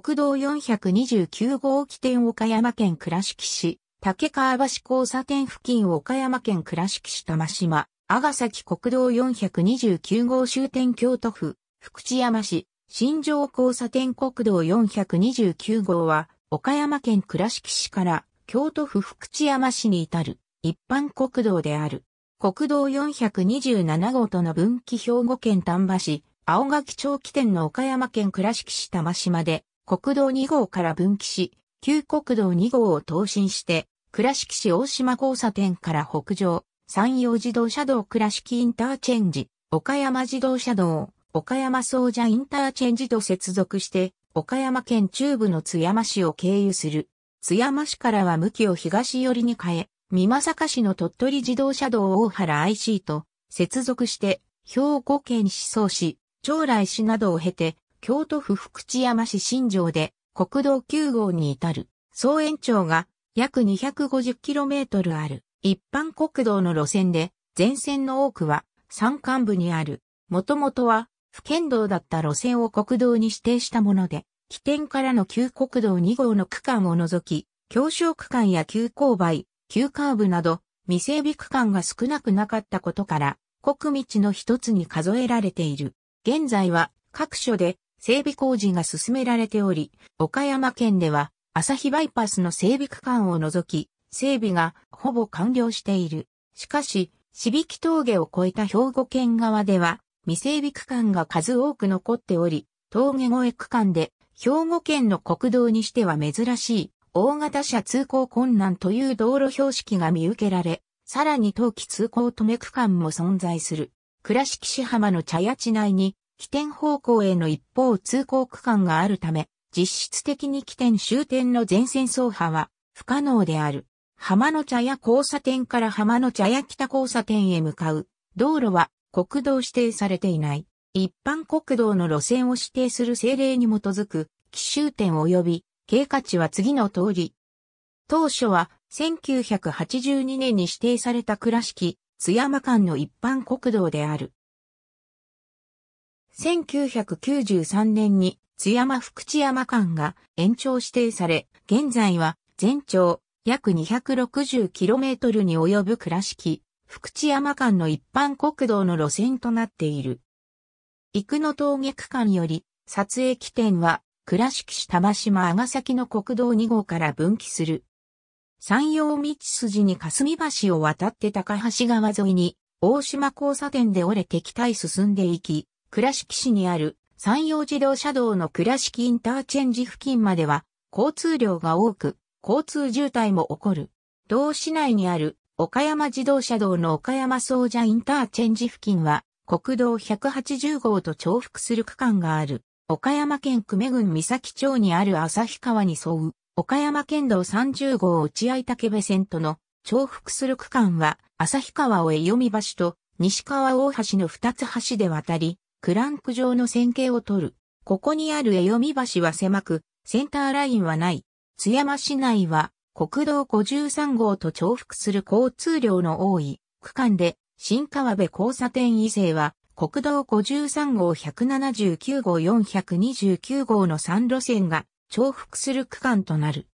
国道429号起点岡山県倉敷市、竹川橋交差点付近岡山県倉敷市玉島、阿賀崎国道429号終点京都府、福知山市、新城交差点国道429号は、岡山県倉敷市から京都府福知山市に至る一般国道である。国道427号との分岐兵庫県丹波市、青垣町起点の岡山県倉敷市玉島で、国道2号から分岐し、旧国道2号を東進して、倉敷市大島交差点から北上、山陽自動車道倉敷インターチェンジ、岡山自動車道、岡山総社インターチェンジと接続して、岡山県中部の津山市を経由する。津山市からは向きを東寄りに変え、三作市の鳥取自動車道大原 IC と接続して、兵庫県思想市、長来市などを経て、京都府福知山市新城で国道9号に至る総延長が約 250km ある一般国道の路線で全線の多くは山間部にある、もともとは不県道だった路線を国道に指定したもので、起点からの旧国道2号の区間を除き、狭小区間や急勾配、急カーブなど、未整備区間が少なくなかったことから、国道の一つに数えられている。現在は各所で整備工事が進められており、岡山県では、朝日バイパスの整備区間を除き、整備がほぼ完了している。しかし、しびき峠を越えた兵庫県側では、未整備区間が数多く残っており、峠越え区間で、兵庫県の国道にしては珍しい、大型車通行困難という道路標識が見受けられ、さらに冬季通行止め区間も存在する。倉敷市浜の茶屋地内に起点方向への一方通行区間があるため、実質的に起点終点の全線走破は不可能である。浜の茶屋交差点から浜の茶屋北交差点へ向かう道路は国道指定されていない。一般国道の路線を指定する政令に基づく奇襲点及び経過値は次の通り。当初は1982年に指定された倉敷津山間の一般国道である。1993年に津山福知山間が延長指定され、現在は全長約 260km に及ぶ倉敷、福知山間の一般国道の路線となっている。生野峠区間より、撮影起点は倉敷市玉島阿ヶ崎の国道2号から分岐する。山陽道筋に霞橋を渡って高橋川沿いに、大島交差点で折れて北へ進んでいき、倉敷市にある山陽自動車道の倉敷インターチェンジ付近までは交通量が多く、交通渋滞も起こる。同市内にある岡山自動車道の岡山総社インターチェンジ付近は国道180号と重複する区間がある。岡山県久米郡三崎町にある旭川に沿う岡山県道30号落合竹部線との重複する区間は旭川を江読橋と西川大橋の2つ橋で渡り、クランク状の線形を取る。ここにある江読橋は狭く、センターラインはない。津山市内は国道53号と重複する交通量の多い区間で、新川辺交差点以西は国道53号179号429号の3路線が重複する区間となる。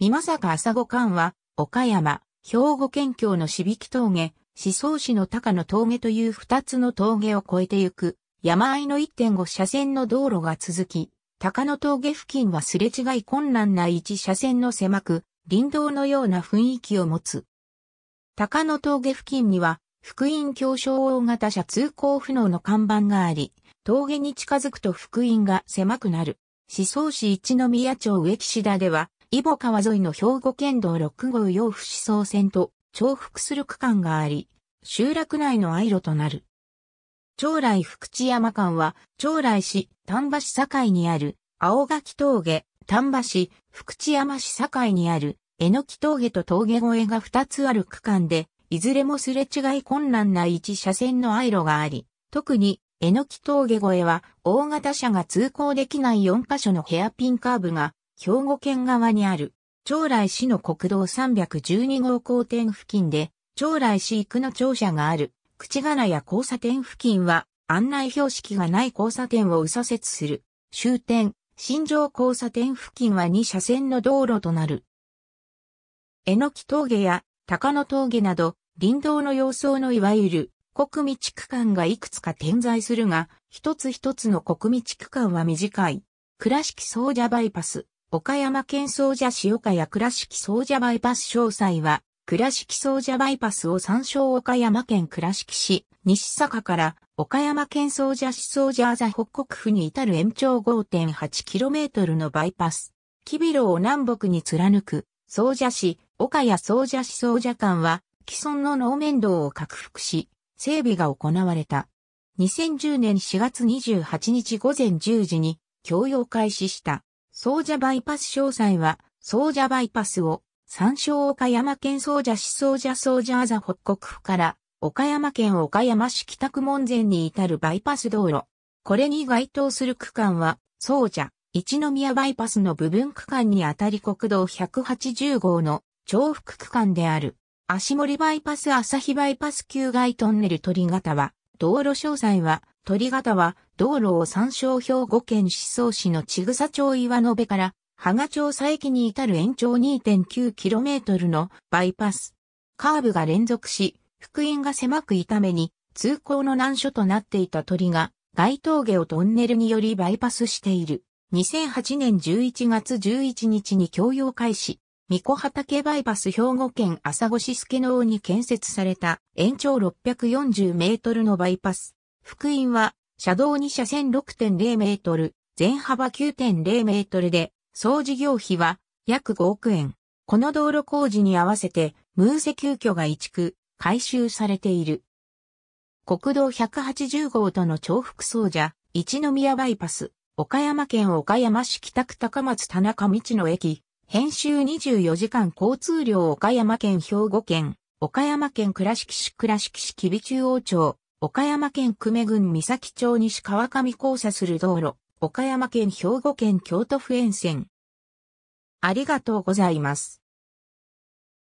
美か朝五間は岡山、兵庫県境のしびき峠、思想市の高野峠という二つの峠を越えてゆく、山あいの1.5車線の道路が続き、高野峠付近はすれ違い困難な一車線の狭く、林道のような雰囲気を持つ。高野峠付近には、福音教小大型車通行不能の看板があり、峠に近づくと福音が狭くなる。思想市一宮町植木志田では、伊保川沿いの兵庫県道6号洋府思想線と重複する区間があり、集落内の愛路となる。長来福知山間は、長来市丹波市境にある、青垣峠、丹波市福知山市境にある、えのき峠と峠越えが2つある区間で、いずれもすれ違い困難な一車線の愛路があり、特に、えのき峠越えは、大型車が通行できない4カ所のヘアピンカーブが、兵庫県側にある。長来市の国道312号交点付近で、長来市行くの庁舎がある、口柄や交差点付近は、案内標識がない交差点を右左折する。終点、新城交差点付近は2車線の道路となる。えのき峠や高野峠など、林道の様相のいわゆる国道区間がいくつか点在するが、一つ一つの国道区間は短い。倉敷総社バイパス、岡山県総社市岡谷倉敷総社バイパス詳細は、倉敷総社バイパスを参照岡山県倉敷市、西坂から岡山県総社市総社あざ北国府に至る延長 5.8km のバイパス。キビロを南北に貫く、総社市、岡谷総社市総社間は、既存の能面道を拡幅し、整備が行われた。2010年4月28日午前10時に、供用開始した。総社バイパス詳細は、総社バイパスを、参照岡山県総社市総社総社あざ北国府から、岡山県岡山市北区門前に至るバイパス道路。これに該当する区間は、総社、一宮バイパスの部分区間にあたり国道180号の重複区間である。足森バイパス朝日バイパス旧外トンネル鳥型は、道路詳細は、鳥型は道路を参照兵庫県思想市の千草町岩延から羽賀町佐駅に至る延長 2.9km のバイパス。カーブが連続し、福音が狭くいために通行の難所となっていた鳥が街峠をトンネルによりバイパスしている。2008年11月11日に供用開始。三子畑バイパス兵庫県朝越助王に建設された延長640メートルのバイパス。福音は、車道2車線6.0メートル、全幅9.0メートルで、総事業費は約5億円。この道路工事に合わせて、ムーセ急遽が移築、改修されている。国道180号との重複総者。一宮バイパス、岡山県岡山市北区高松田中道の駅、編集24時間交通量岡山県兵庫県、岡山県倉敷市倉敷市吉備中央町、岡山県久米郡三崎町西川上交差する道路、岡山県兵庫県京都府沿線。ありがとうございます。